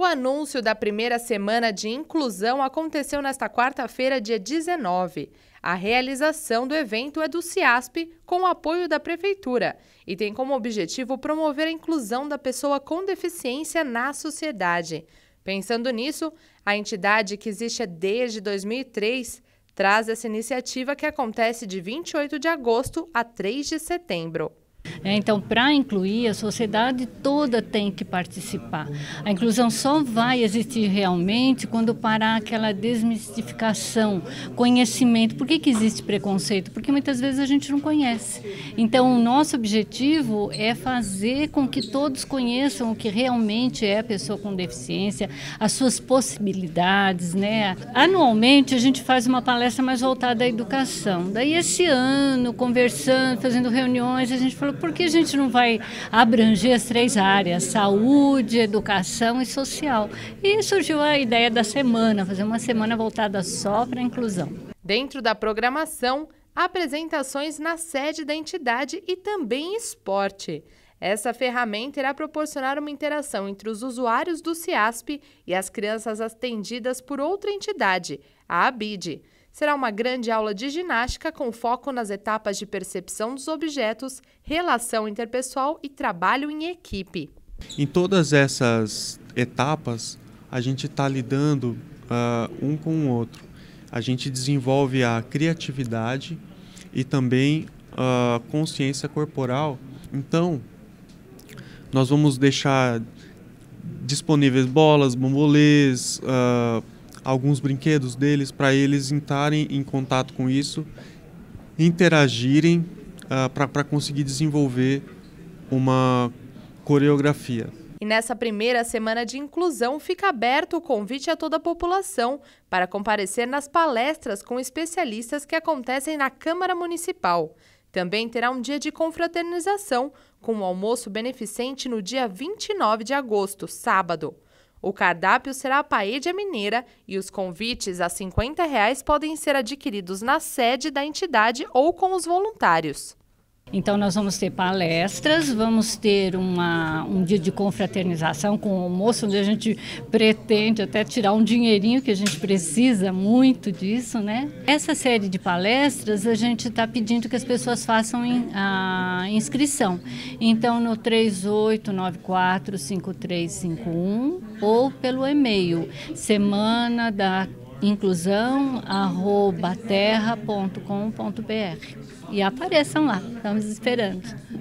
O anúncio da primeira semana de inclusão aconteceu nesta quarta-feira, dia 19. A realização do evento é do CIASP, com o apoio da Prefeitura, e tem como objetivo promover a inclusão da pessoa com deficiência na sociedade. Pensando nisso, a entidade que existe desde 2003 traz essa iniciativa que acontece de 28 de agosto a 3 de setembro. É, então, para incluir, a sociedade toda tem que participar. A inclusão só vai existir realmente quando parar aquela desmistificação, conhecimento. Por que, que existe preconceito? Porque muitas vezes a gente não conhece. Então, o nosso objetivo é fazer com que todos conheçam o que realmente é a pessoa com deficiência, as suas possibilidades. Né? Anualmente, a gente faz uma palestra mais voltada à educação. Daí, esse ano, conversando, fazendo reuniões, a gente falou por porque a gente não vai abranger as três áreas, saúde, educação e social. E surgiu a ideia da semana, fazer uma semana voltada só para a inclusão. Dentro da programação, apresentações na sede da entidade e também esporte. Essa ferramenta irá proporcionar uma interação entre os usuários do CIASP e as crianças atendidas por outra entidade, a ABID será uma grande aula de ginástica com foco nas etapas de percepção dos objetos, relação interpessoal e trabalho em equipe. Em todas essas etapas, a gente está lidando uh, um com o outro. A gente desenvolve a criatividade e também a ah, consciência corporal. Então, nós vamos deixar disponíveis bolas, bambolês, uh, alguns brinquedos deles para eles entrarem em contato com isso, interagirem uh, ah, para conseguir desenvolver uma coreografia. E nessa primeira semana de inclusão, fica aberto o convite a toda a população para comparecer nas palestras com especialistas que acontecem na Câmara Municipal. Também terá um dia de confraternização, com um almoço beneficente no dia 29 de agosto, sábado. O cardápio será a paella mineira e os convites a R$ 50 reais podem ser adquiridos na sede da entidade ou com os voluntários. Então, nós vamos ter palestras, vamos ter uma, um dia de confraternização com o almoço, onde a gente pretende até tirar um dinheirinho, que a gente precisa muito disso, né? Essa série de palestras, a gente está pedindo que as pessoas façam in, a inscrição. Então, no 38945351 ou pelo e-mail, semana da inclusão@terra.com.br e apareçam lá, estamos esperando.